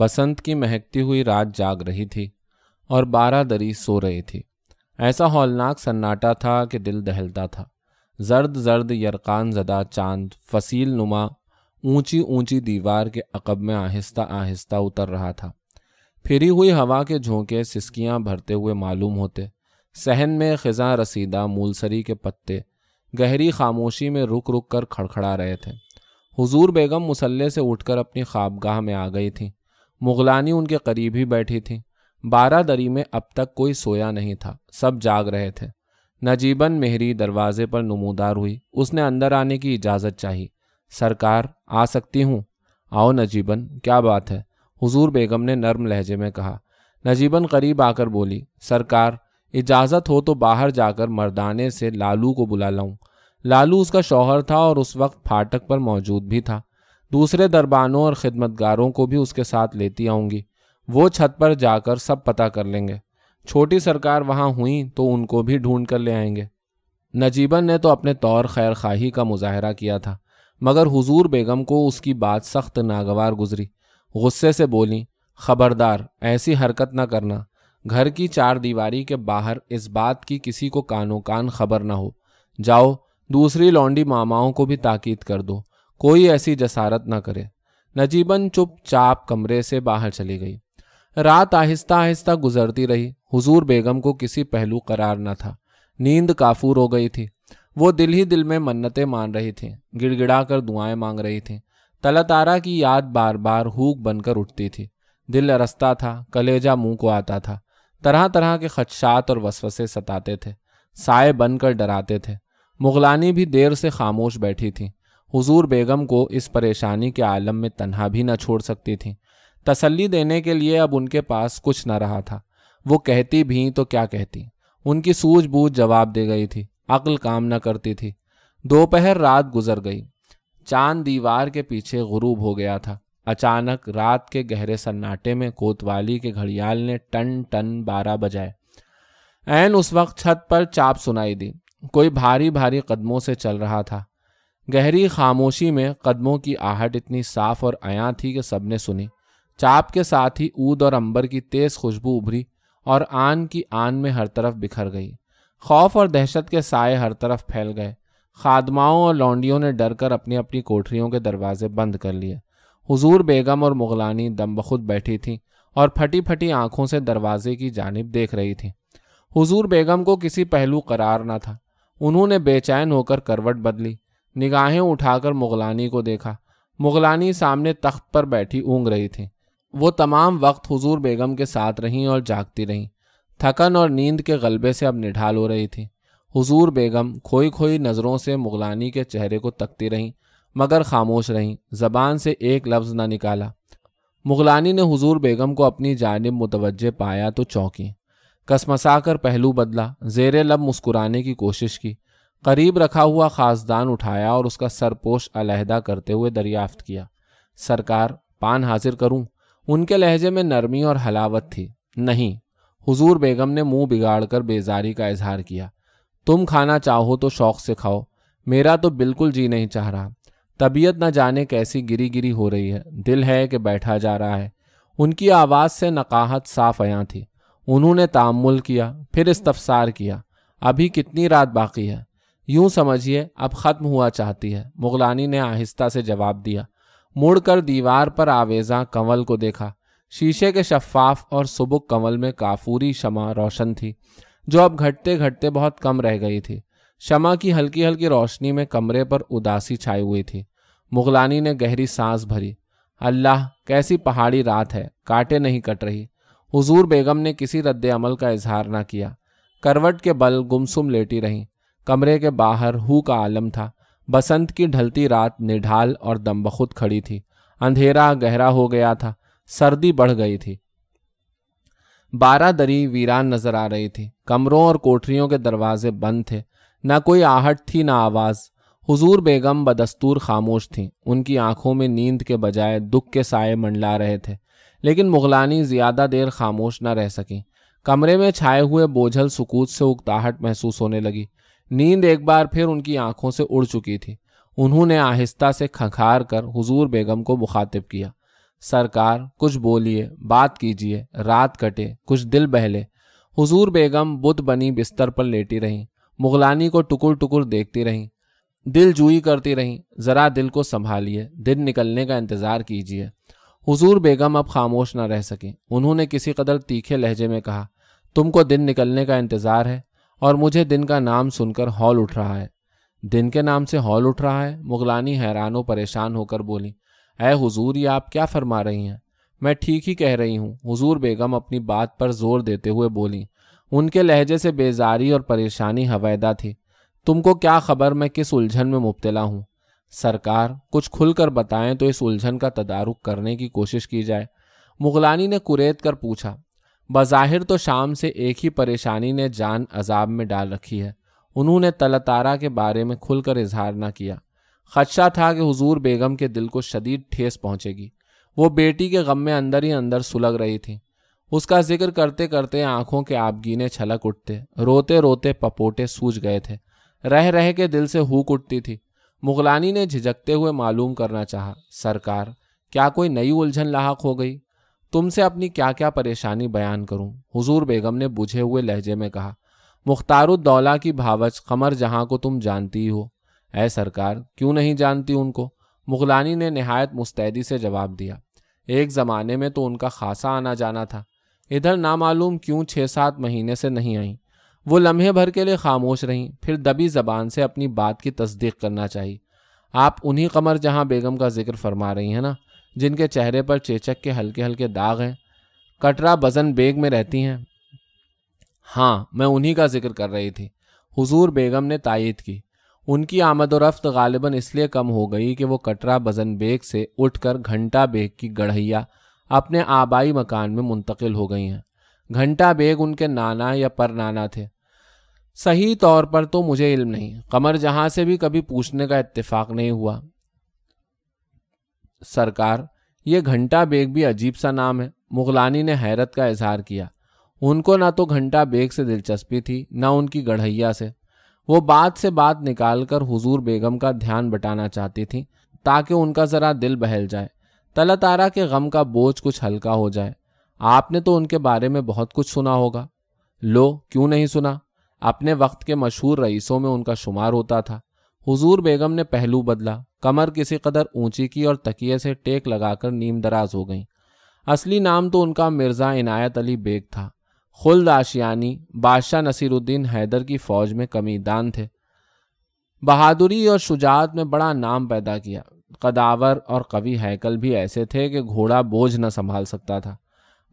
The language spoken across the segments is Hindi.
बसंत की महकती हुई रात जाग रही थी और बारह दरी सो रही थी ऐसा हौलनाक सन्नाटा था कि दिल दहलता था जर्द जर्द यरकान जदा चांद फसील नुमा ऊंची ऊंची दीवार के अकब में आहिस्ता आहिस्ता उतर रहा था फिरी हुई हवा के झोंके सिसकियां भरते हुए मालूम होते सहन में खिजा रसीदा मूलसरी के पत्ते गहरी खामोशी में रुक रुक कर खड़खड़ा रहे थे हुजूर बेगम मुसल्ले से उठकर अपनी ख्वाबगाह में आ गई थी मुगलानी उनके करीब ही बैठी थी बारादरी में अब तक कोई सोया नहीं था सब जाग रहे थे नजीबन मेहरी दरवाजे पर नमूदार हुई उसने अंदर आने की इजाज़त चाही सरकार आ सकती हूँ आओ नजीबन क्या बात है हुजूर बेगम ने नर्म लहजे में कहा नजीबन करीब आकर बोली सरकार इजाज़त हो तो बाहर जाकर मर्दाने से लालू को बुला लाऊं लालू उसका शौहर था और उस वक्त फाटक पर मौजूद भी था दूसरे दरबानों और ख़िदमतगारों को भी उसके साथ लेती आऊँगी वो छत पर जाकर सब पता कर लेंगे छोटी सरकार वहाँ हुई तो उनको भी ढूंढ कर ले आएंगे नजीबन ने तो अपने तौर खैर खाही का मुजाहरा किया था मगर हुजूर बेगम को उसकी बात सख्त नागवार गुजरी गुस्से से बोली खबरदार ऐसी हरकत ना करना घर की चार दीवारी के बाहर इस बात की किसी को कानो कान खबर ना हो जाओ दूसरी लौंडी मामाओं को भी ताकीद कर दो कोई ऐसी जसारत न करे नजीबन चुपचाप कमरे से बाहर चली गई रात आहिस्ता आहिस्ता गुजरती रही हुजूर बेगम को किसी पहलू करार न था नींद काफूर हो गई थी वो दिल ही दिल में मन्नतें मान रही थी गिड़गिड़ा कर दुआएं मांग रही थी तारा की याद बार बार हूक बनकर उठती थी दिल रसता था कलेजा मुंह को आता था तरह तरह के खदशात और वसवसे सताते थे साय बनकर डराते थे मुगलानी भी देर से खामोश बैठी थी हुजूर बेगम को इस परेशानी के आलम में तन्हा भी न छोड़ सकती थी तसल्ली देने के लिए अब उनके पास कुछ न रहा था वो कहती भी तो क्या कहती उनकी सूझबूझ जवाब दे गई थी अक्ल काम न करती थी दोपहर रात गुजर गई चांद दीवार के पीछे गुरूब हो गया था अचानक रात के गहरे सन्नाटे में कोतवाली के घड़ियाल ने टन टन बारह बजाए एन उस वक्त छत पर चाप सुनाई दी कोई भारी भारी कदमों से चल रहा था गहरी खामोशी में कदमों की आहट इतनी साफ और आया थी कि सबने सुनी चाप के साथ ही ऊद और अंबर की तेज खुशबू उभरी और आन की आन में हर तरफ बिखर गई खौफ और दहशत के साए हर तरफ फैल गए खादमाओं और लौंडियों ने डर कर अपनी अपनी कोठरियों के दरवाजे बंद कर लिए हुजूर बेगम और मुगलानी दम बखुद बैठी थीं और फटी फटी आंखों से दरवाजे की जानब देख रही थीं हुजूर बेगम को किसी पहलू करार ना था उन्होंने बेचैन होकर करवट बदली निगाहें उठाकर मुगलानी को देखा मुगलानी सामने तख्त पर बैठी ऊँग रही थी वो तमाम वक्त हुजूर बेगम के साथ रहीं और जागती रहीं थकन और नींद के गलबे से अब निढाल हो रही थी हुजूर बेगम खोई खोई नज़रों से मुगलानी के चेहरे को तकती रहीं मगर खामोश रहीं जबान से एक लफ्ज़ न निकाला मुगलानी ने हुजूर बेगम को अपनी जानब मुतवजह पाया तो चौंकी कसमसा कर पहलू बदला जेरे लब मुस्कुराने की कोशिश की करीब रखा हुआ खासदान उठाया और उसका सरपोश अलहदा करते हुए दरियाफ्त किया सरकार पान हाजिर करूं उनके लहजे में नरमी और हलावत थी नहीं हुजूर बेगम ने मुंह बिगाड़कर बेजारी का इजहार किया तुम खाना चाहो तो शौक से खाओ मेरा तो बिल्कुल जी नहीं चाह रहा तबीयत न जाने कैसी गिरी गिरी हो रही है दिल है कि बैठा जा रहा है उनकी आवाज़ से नकाहत साफ आया थी उन्होंने तामुल किया फिर इस्तफसार किया अभी कितनी रात बाकी है यूं समझिए अब खत्म हुआ चाहती है मुगलानी ने आहिस्ता से जवाब दिया मुड़कर दीवार पर आवेजा कंवल को देखा शीशे के शफाफ और सुबुक कंवल में काफूरी शमा रोशन थी जो अब घटते घटते बहुत कम रह गई थी शमा की हल्की हल्की रोशनी में कमरे पर उदासी छाई हुई थी मुगलानी ने गहरी सांस भरी अल्लाह कैसी पहाड़ी रात है कांटे नहीं कट रही हुजूर बेगम ने किसी रद्द अमल का इजहार न किया करवट के बल गुमसुम लेटी रहीं कमरे के बाहर हु का आलम था बसंत की ढलती रात निढाल और दमबखुद खड़ी थी अंधेरा गहरा हो गया था सर्दी बढ़ गई थी बारह दरी वीरान नजर आ रही थी कमरों और कोठरियों के दरवाजे बंद थे ना कोई आहट थी ना आवाज़ हुजूर बेगम बदस्तूर खामोश थीं उनकी आंखों में नींद के बजाय दुख के साय मंडला रहे थे लेकिन मुगलानी ज़्यादा देर खामोश न रह सकी कमरे में छाए हुए बोझल सुकूत से उकताहट महसूस होने लगी नींद एक बार फिर उनकी आंखों से उड़ चुकी थी उन्होंने आहिस्ता से खखार कर हुजूर बेगम को मुखातिब किया सरकार कुछ बोलिए बात कीजिए रात कटे कुछ दिल बहले हुजूर बेगम बुत बनी बिस्तर पर लेटी रहीं मुगलानी को टुकुर टुकुर देखती रहीं दिल जुई करती रहीं ज़रा दिल को संभालिए दिन निकलने का इंतज़ार कीजिए हुजूर बेगम अब खामोश न रह सकें उन्होंने किसी कदर तीखे लहजे में कहा तुमको दिन निकलने का इंतज़ार है और मुझे दिन का नाम सुनकर हॉल उठ रहा है दिन के नाम से हॉल उठ रहा है मुगलानी हैरानो परेशान होकर बोली अय हुजूर ये आप क्या फरमा रही हैं मैं ठीक ही कह रही हूँ हुजूर बेगम अपनी बात पर जोर देते हुए बोली उनके लहजे से बेजारी और परेशानी हवैदा थी तुमको क्या खबर मैं किस उलझन में मुबतला हूँ सरकार कुछ खुलकर बताएं तो इस उलझन का तदारुक करने की कोशिश की जाए मुगलानी ने कुरेद कर पूछा बज़ाहिर तो शाम से एक ही परेशानी ने जान अजाब में डाल रखी है उन्होंने तलतारा के बारे में खुलकर इजहार ना किया खदशा था कि हुजूर बेगम के दिल को शदीद ठेस पहुंचेगी वो बेटी के गम में अंदर ही अंदर सुलग रही थी उसका जिक्र करते करते आंखों के आबगीने छलक उठते रोते रोते पपोटे सूझ गए थे रह रह के दिल से हुक उठती थी मुगलानी ने झिझकते हुए मालूम करना चाहा सरकार क्या कोई नई उलझन लाक हो गई तुमसे अपनी क्या क्या परेशानी बयान करूं हुजूर बेगम ने बुझे हुए लहजे में कहा मुख्तारुद्दौला की भावच कमर जहां को तुम जानती हो ऐ सरकार क्यों नहीं जानती उनको मुगलानी ने नहायत मुस्तैदी से जवाब दिया एक ज़माने में तो उनका खासा आना जाना था इधर नामालूम क्यों छः सात महीने से नहीं आई वो लम्हे भर के लिए खामोश रहीं फिर दबी जबान से अपनी बात की तस्दीक करना चाहिए आप उन्हीं कमर जहां बेगम का जिक्र फरमा रही हैं ना जिनके चेहरे पर चेचक के हल्के हल्के दाग हैं कटरा बजन बेग में रहती हैं हाँ मैं उन्हीं का जिक्र कर रही थी हुजूर बेगम ने तायद की उनकी आमदोरफ्त रफ्त गालिबा इसलिए कम हो गई कि वो कटरा बजन बेग से उठकर घंटा बेग की गढ़ैया अपने आबाई मकान में मुंतकिल हो गई हैं घंटा बेग उनके नाना या पर नाना थे सही तौर पर तो मुझे इल्म नहीं कमर जहाँ से भी कभी पूछने का इतफाक नहीं हुआ सरकार ये घंटा बेग भी अजीब सा नाम है मुगलानी ने हैरत का इजहार किया उनको ना तो घंटा बेग से दिलचस्पी थी ना उनकी गढ़ैया से वो बात से बात निकाल कर हुजूर बेगम का ध्यान बटाना चाहती थी ताकि उनका ज़रा दिल बहल जाए तारा के गम का बोझ कुछ हल्का हो जाए आपने तो उनके बारे में बहुत कुछ सुना होगा लो क्यों नहीं सुना अपने वक्त के मशहूर रईसों में उनका शुमार होता था हुजूर बेगम ने पहलू बदला कमर किसी कदर ऊंची की और तकिए से टेक लगाकर नीम दराज हो गई असली नाम तो उनका मिर्ज़ा इनायत अली बेग था खुल्द आशियानी बादशाह नसीरुद्दीन हैदर की फौज में कमीदान थे बहादुरी और शुजात में बड़ा नाम पैदा किया कदावर और कवि हैकल भी ऐसे थे कि घोड़ा बोझ न संभाल सकता था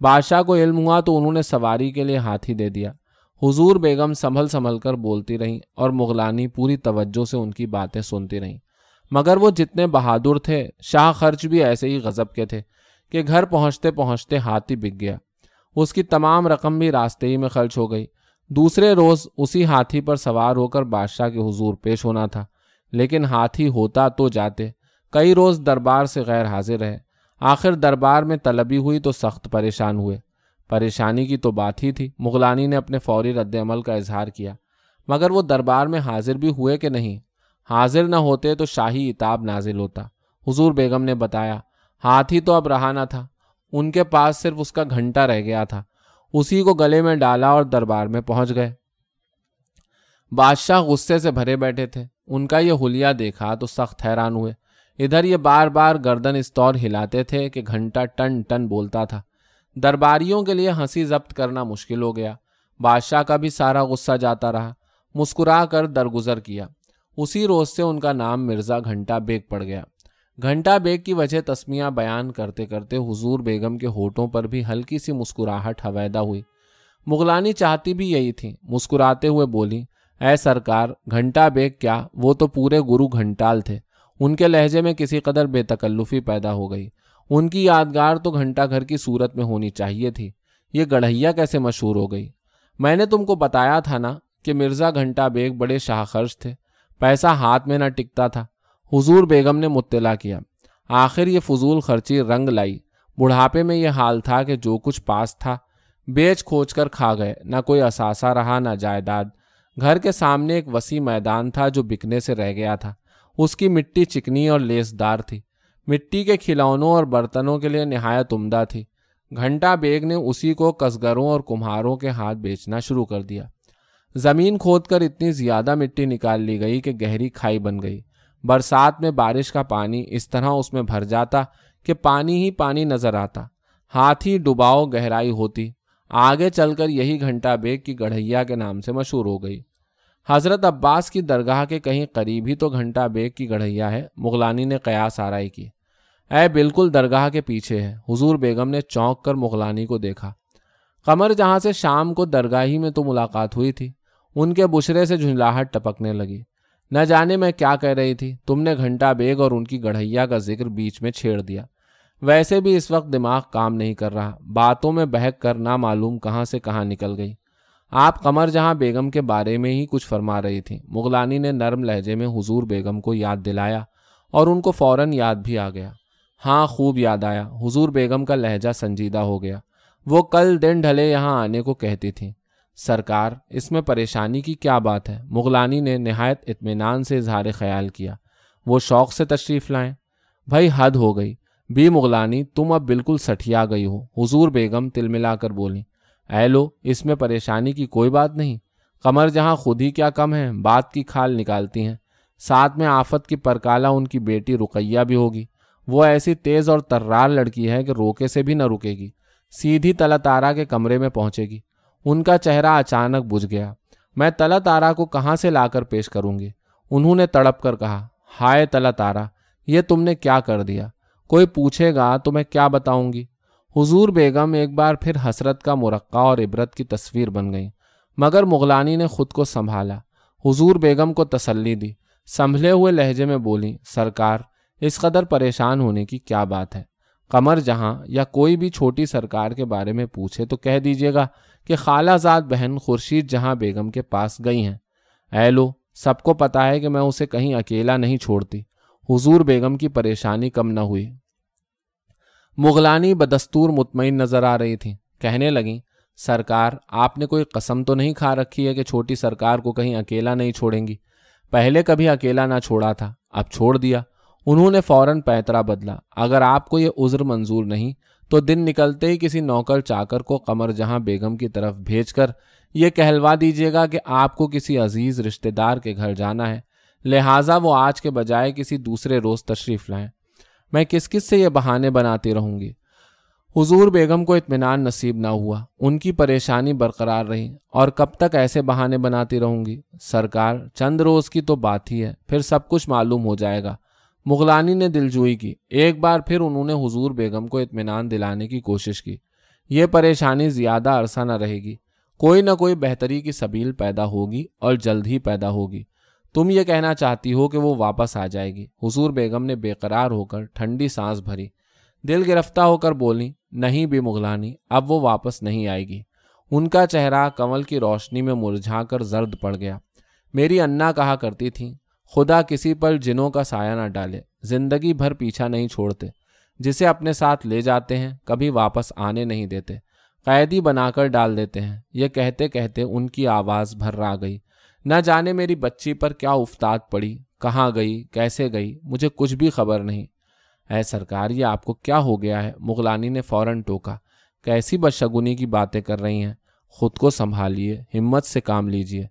बादशाह को इल्म हुआ तो उन्होंने सवारी के लिए हाथी दे दिया हुजूर बेगम संभल संभल कर बोलती रहीं और मुगलानी पूरी तवज्जो से उनकी बातें सुनती रहीं मगर वो जितने बहादुर थे शाह खर्च भी ऐसे ही गजब के थे कि घर पहुँचते पहुँचते हाथी बिक गया उसकी तमाम रकम भी रास्ते ही में खर्च हो गई दूसरे रोज़ उसी हाथी पर सवार होकर बादशाह के हुजूर पेश होना था लेकिन हाथी होता तो जाते कई रोज़ दरबार से गैर हाजिर रहे आखिर दरबार में तलबी हुई तो सख्त परेशान हुए परेशानी की तो बात ही थी मुगलानी ने अपने फौरी रद्दमल का इजहार किया मगर वो दरबार में हाजिर भी हुए कि नहीं हाजिर न होते तो शाही इताब नाजिल होता हुजूर बेगम ने बताया हाथी तो अब रहा ना था उनके पास सिर्फ उसका घंटा रह गया था उसी को गले में डाला और दरबार में पहुंच गए बादशाह गुस्से से भरे बैठे थे उनका यह हुलिया देखा तो सख्त हैरान हुए इधर ये बार बार गर्दन इस तौर हिलाते थे कि घंटा टन टन बोलता था दरबारियों के लिए हंसी जब्त करना मुश्किल हो गया बादशाह का भी सारा गुस्सा जाता रहा मुस्कुरा कर दरगुजर किया उसी रोज से उनका नाम मिर्ज़ा घंटा बेग पड़ गया घंटा बेग की वजह तस्मिया बयान करते करते हुजूर बेगम के होठों पर भी हल्की सी मुस्कुराहट हवैदा हुई मुगलानी चाहती भी यही थी मुस्कुराते हुए बोली ऐ सरकार घंटा बेग क्या वो तो पूरे गुरु घंटाल थे उनके लहजे में किसी कदर बेतकल्लुफ़ी पैदा हो गई उनकी यादगार तो घंटाघर की सूरत में होनी चाहिए थी ये गढ़ैया कैसे मशहूर हो गई मैंने तुमको बताया था ना कि मिर्ज़ा घंटा बेग बड़े शाहखर्श थे पैसा हाथ में ना टिकता था हुजूर बेगम ने मुत्तला किया आखिर ये फजूल खर्ची रंग लाई बुढ़ापे में यह हाल था कि जो कुछ पास था बेच खोज कर खा गए ना कोई असासा रहा ना जायदाद घर के सामने एक वसी मैदान था जो बिकने से रह गया था उसकी मिट्टी चिकनी और लेसदार थी मिट्टी के खिलौनों और बर्तनों के लिए नहायत उमदा थी घंटा बेग ने उसी को कसगरों और कुम्हारों के हाथ बेचना शुरू कर दिया ज़मीन खोद कर इतनी ज़्यादा मिट्टी निकाल ली गई कि गहरी खाई बन गई बरसात में बारिश का पानी इस तरह उसमें भर जाता कि पानी ही पानी नजर आता हाथी डुबाओ गहराई होती आगे चलकर यही घंटा बेग की गढ़ैया के नाम से मशहूर हो गई हज़रत अब्बास की दरगाह के कहीं करीब ही तो घंटा बेग की गढ़ैया है मुगलानी ने कयास आरई की ऐ बिल्कुल दरगाह के पीछे है हुजूर बेगम ने चौंक कर मुगलानी को देखा कमर जहाँ से शाम को दरगाही में तो मुलाकात हुई थी उनके बुशरे से झुंझलाहट टपकने लगी न जाने मैं क्या कह रही थी तुमने घंटा बेग और उनकी गढ़ैया का जिक्र बीच में छेड़ दिया वैसे भी इस वक्त दिमाग काम नहीं कर रहा बातों में बहक कर ना मालूम कहाँ से कहाँ निकल गई आप कमर जहाँ बेगम के बारे में ही कुछ फरमा रही थी मुगलानी ने नर्म लहजे में हुजूर बेगम को याद दिलाया और उनको फौरन याद भी आ गया हाँ खूब याद आया हुजूर बेगम का लहजा संजीदा हो गया वो कल दिन ढले यहाँ आने को कहती थी सरकार इसमें परेशानी की क्या बात है मुगलानी ने नहायत इतमान से इजहार ख्याल किया वो शौक से तशरीफ़ लाएं भाई हद हो गई बी मुगलानी तुम अब बिल्कुल सठिया गई हो हुजूर बेगम तिलमिला कर बोली ऐ लो इसमें परेशानी की कोई बात नहीं कमर जहाँ खुद ही क्या कम है बात की खाल निकालती हैं साथ में आफत की परकाला उनकी बेटी रुकैया भी होगी वो ऐसी तेज और तर्रार लड़की है कि रोके से भी न रुकेगी सीधी तारा के कमरे में पहुंचेगी उनका चेहरा अचानक बुझ गया मैं तारा को कहाँ से लाकर पेश करूंगी उन्होंने तड़प कर कहा हाय तारा ये तुमने क्या कर दिया कोई पूछेगा तो मैं क्या बताऊंगी हुजूर बेगम एक बार फिर हसरत का मुरक्का और इबरत की तस्वीर बन गई मगर मुगलानी ने खुद को संभाला हुजूर बेगम को तसल्ली दी संभले हुए लहजे में बोली सरकार इस कदर परेशान होने की क्या बात है कमर जहां या कोई भी छोटी सरकार के बारे में पूछे तो कह दीजिएगा कि खालाजाद बहन खुर्शीद जहां बेगम के पास गई हैं ऐलो सबको पता है कि मैं उसे कहीं अकेला नहीं छोड़ती हुजूर बेगम की परेशानी कम न हुई मुगलानी बदस्तूर मुतमिन नजर आ रही थी कहने लगी सरकार आपने कोई कसम तो नहीं खा रखी है कि छोटी सरकार को कहीं अकेला नहीं छोड़ेंगी पहले कभी अकेला ना छोड़ा था अब छोड़ दिया उन्होंने फौरन पैतरा बदला अगर आपको ये उज्र मंजूर नहीं तो दिन निकलते ही किसी नौकर चाकर को कमर जहां बेगम की तरफ भेजकर ये कहलवा दीजिएगा कि आपको किसी अजीज रिश्तेदार के घर जाना है लिहाजा वो आज के बजाय किसी दूसरे रोज तशरीफ लाएं मैं किस किस से ये बहाने बनाती रहूंगी हुजूर बेगम को इतमान नसीब ना हुआ उनकी परेशानी बरकरार रही और कब तक ऐसे बहाने बनाती रहूंगी सरकार चंद रोज की तो बात ही है फिर सब कुछ मालूम हो जाएगा मुगलानी ने दिलजोई की एक बार फिर उन्होंने हुजूर बेगम को इतमान दिलाने की कोशिश की यह परेशानी ज़्यादा अरसा न रहेगी कोई ना कोई बेहतरी की सबील पैदा होगी और जल्द ही पैदा होगी तुम ये कहना चाहती हो कि वो वापस आ जाएगी हुजूर बेगम ने बेकरार होकर ठंडी सांस भरी दिल गिरफ्तार होकर बोली नहीं भी मुगलानी अब वो वापस नहीं आएगी उनका चेहरा कमल की रोशनी में मुरझा कर जर्द पड़ गया मेरी अन्ना कहा करती थी खुदा किसी पर जिनों का साया ना डाले जिंदगी भर पीछा नहीं छोड़ते जिसे अपने साथ ले जाते हैं कभी वापस आने नहीं देते कैदी बनाकर डाल देते हैं ये कहते कहते उनकी आवाज़ भर गई न जाने मेरी बच्ची पर क्या उफ्ताद पड़ी कहाँ गई कैसे गई मुझे कुछ भी खबर नहीं है सरकार ये आपको क्या हो गया है मुगलानी ने फौरन टोका कैसी बदशगुनी की बातें कर रही हैं खुद को संभालिए हिम्मत से काम लीजिए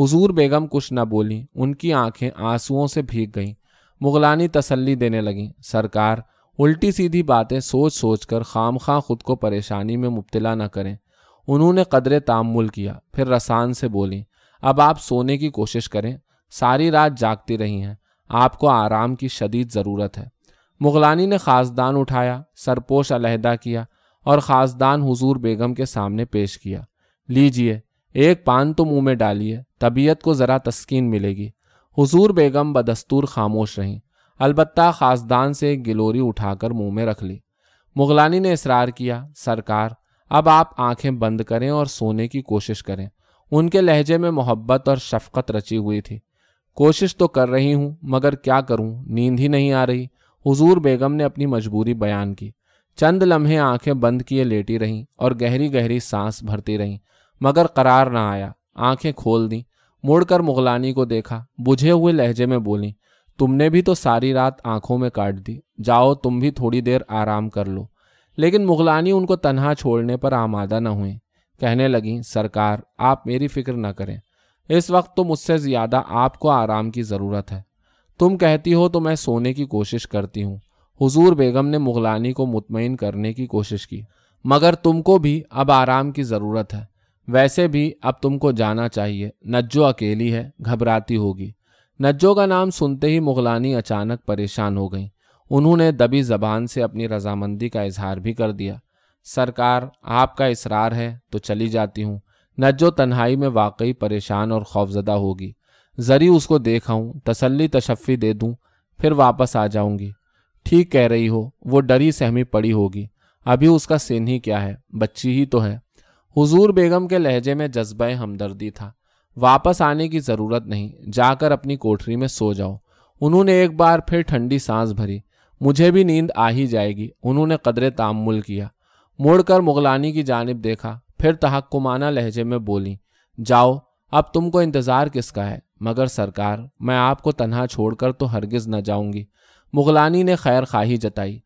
हुजूर बेगम कुछ न बोली उनकी आंखें आंसुओं से भीग गईं मुगलानी तसल्ली देने लगी सरकार उल्टी सीधी बातें सोच सोच कर खाम खां खुद को परेशानी में मुबतला न करें उन्होंने कदर तामुल किया फिर रसान से बोली अब आप सोने की कोशिश करें सारी रात जागती रही हैं आपको आराम की शदीद ज़रूरत है मुगलानी ने खासदान उठाया सरपोश अलहदा किया और खासदान हुजूर बेगम के सामने पेश किया लीजिए एक पान तो मुंह में डालिए तबीयत को ज़रा तस्किन मिलेगी हुजूर बेगम बदस्तूर खामोश रहीं अलबत् खासदान से गिलोरी उठाकर मुंह में रख ली मुगलानी ने इसरार किया सरकार अब आप आंखें बंद करें और सोने की कोशिश करें उनके लहजे में मोहब्बत और शफकत रची हुई थी कोशिश तो कर रही हूं मगर क्या करूं नींद ही नहीं आ रही हुजूर बेगम ने अपनी मजबूरी बयान की चंद लम्हे आंखें बंद किए लेटी रहीं और गहरी गहरी सांस भरती रहीं मगर करार ना आया आंखें खोल दी मुड़कर मुगलानी को देखा बुझे हुए लहजे में बोली तुमने भी तो सारी रात आंखों में काट दी जाओ तुम भी थोड़ी देर आराम कर लो लेकिन मुगलानी उनको तनहा छोड़ने पर आमादा न हुई कहने लगी सरकार आप मेरी फिक्र न करें इस वक्त तो मुझसे ज़्यादा आपको आराम की ज़रूरत है तुम कहती हो तो मैं सोने की कोशिश करती हूँ हुजूर बेगम ने मुगलानी को मुतमिन करने की कोशिश की मगर तुमको भी अब आराम की ज़रूरत है वैसे भी अब तुमको जाना चाहिए नज्जो अकेली है घबराती होगी नज्जो का नाम सुनते ही मुगलानी अचानक परेशान हो गई उन्होंने दबी जबान से अपनी रजामंदी का इजहार भी कर दिया सरकार आपका इसरार है तो चली जाती हूँ नज्जो तन्हाई में वाकई परेशान और खौफजदा होगी जरी उसको देखाऊँ तसली तशफ़ी दे दूँ फिर वापस आ जाऊँगी ठीक कह रही हो वो डरी सहमी पड़ी होगी अभी उसका सेन ही क्या है बच्ची ही तो है हुजूर बेगम के लहजे में जज्बा हमदर्दी था वापस आने की ज़रूरत नहीं जाकर अपनी कोठरी में सो जाओ उन्होंने एक बार फिर ठंडी सांस भरी मुझे भी नींद आ ही जाएगी उन्होंने कदरे तामुल किया मुड़कर मुगलानी की जानब देखा फिर तहक्कुमाना लहजे में बोली जाओ अब तुमको इंतज़ार किसका है मगर सरकार मैं आपको तनहा छोड़कर तो हरगिज़ न जाऊंगी मुगलानी ने खैर खाही जताई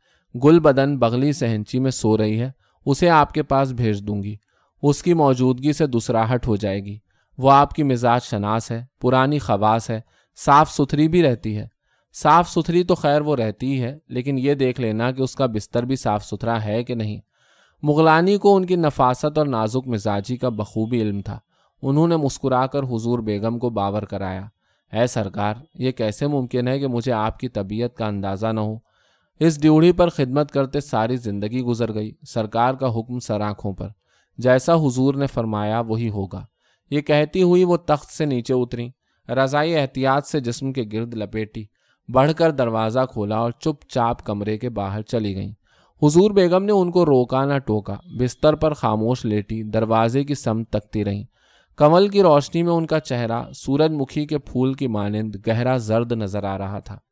गुल बदन बगली सहनची में सो रही है उसे आपके पास भेज दूंगी उसकी मौजूदगी से दुसराहट हो जाएगी वो आपकी मिजाज शनास है पुरानी खवास है साफ सुथरी भी रहती है साफ सुथरी तो खैर वो रहती ही है लेकिन ये देख लेना कि उसका बिस्तर भी साफ सुथरा है कि नहीं मुगलानी को उनकी नफासत और नाजुक मिजाजी का बखूबी इल्म था उन्होंने मुस्कुराकर हुजूर बेगम को बावर कराया है सरकार ये कैसे मुमकिन है कि मुझे आपकी तबीयत का अंदाज़ा न हो इस ड्यूढ़ी पर खिदमत करते सारी ज़िंदगी गुजर गई सरकार का हुक्म सर आँखों पर जैसा हुजूर ने फरमाया वही होगा ये कहती हुई वो तख्त से नीचे उतरी रजाई एहतियात से जिसम के गिरद लपेटी बढ़कर दरवाज़ा खोला और चुपचाप कमरे के बाहर चली गई हुजूर बेगम ने उनको रोका ना टोका बिस्तर पर खामोश लेटी दरवाजे की सम तकती रहीं कमल की रोशनी में उनका चेहरा सूरजमुखी के फूल की मानंद गहरा जर्द नजर आ रहा था